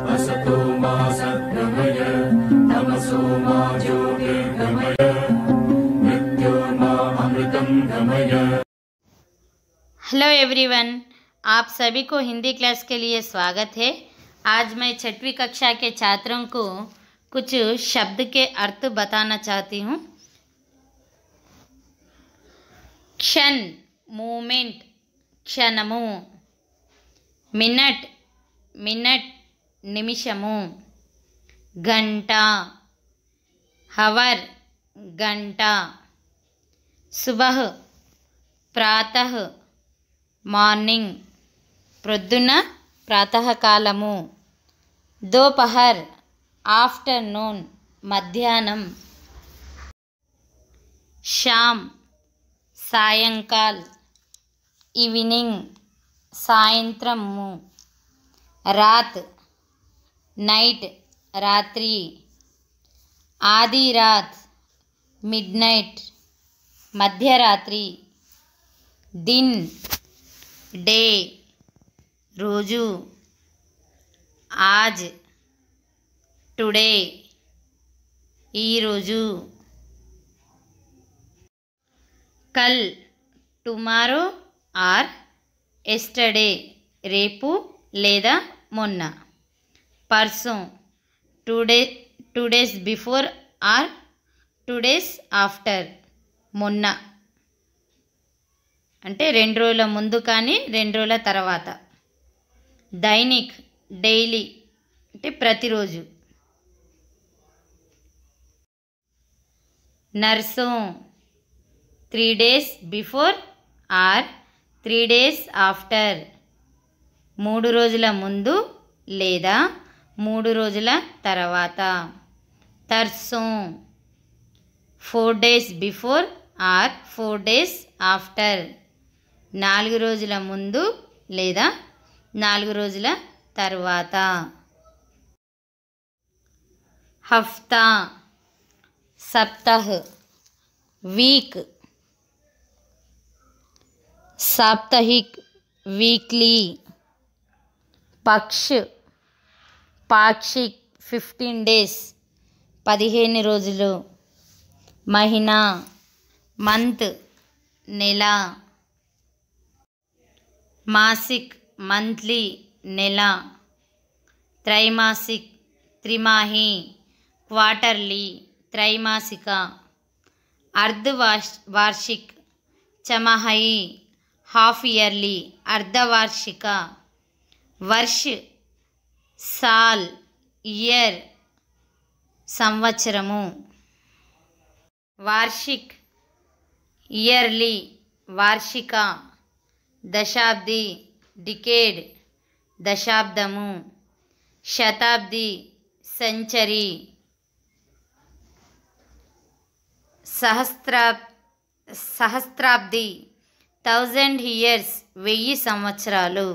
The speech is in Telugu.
हेलो एवरीवन आप सभी को हिंदी क्लास के लिए स्वागत है आज मैं छठवीं कक्षा के छात्रों को कुछ शब्द के अर्थ बताना चाहती हूँ क्षण मूमेंट क्षणमु मिनट मिनट నిమిషము గంట హవర్ గంట శుభ ప్రాత మార్నింగ్ ప్రొద్దున ప్రాతకాలము దోపహర్ ఆఫ్టర్నూన్ మధ్యాహ్నం శ్యామ్ సాయంకాల్ ఈవినింగ్ సాయంత్రము రాత్ नाइट रात्रि आधी रात मिडनाइट मध्यरात्रि दिन डे रोजू आज टुडे रोजू कल टुमारो आर् एस्टडे रेपू लेदा मोना పర్సన్ two day two days before or two days after మొన్న అంటే రెండు రోజుల ముందు కానీ రెండు రోజుల తర్వాత దైనిక్ డైలీ అంటే ప్రతిరోజు నర్సం three days before or three days after మూడు రోజుల ముందు లేదా మూడు రోజుల తర్వాత తర్సో four days before or four days after నాలుగు రోజుల ముందు లేదా నాలుగు రోజుల తర్వాత హఫ్తా సప్తాహ్ వీక్ సాప్తాహిక్ వీక్లీ పక్ష్ పాక్షిక్ ఫిఫ్టీన్ డేస్ పదిహేను రోజులు మహినా మంత్ నెల మాసిక్ మంత్లీ నెల త్రైమాసిక్ త్రిమాహి క్వార్టర్లీ త్రైమాసిక అర్ధ వార్షిక్ చమహై హాఫ్ ఇయర్లీ అర్ధవార్షిక వర్ష్ సాల్ ఇయర్ సంవత్సరము వార్షిక్ ఇయర్లీ వార్షిక దశాబ్ది డికేడ్ దశాబ్దము శతాబ్ది సెంచరీ సహస్రా సహస్రాబ్ది థౌజండ్ ఇయర్స్ వెయ్యి సంవత్సరాలు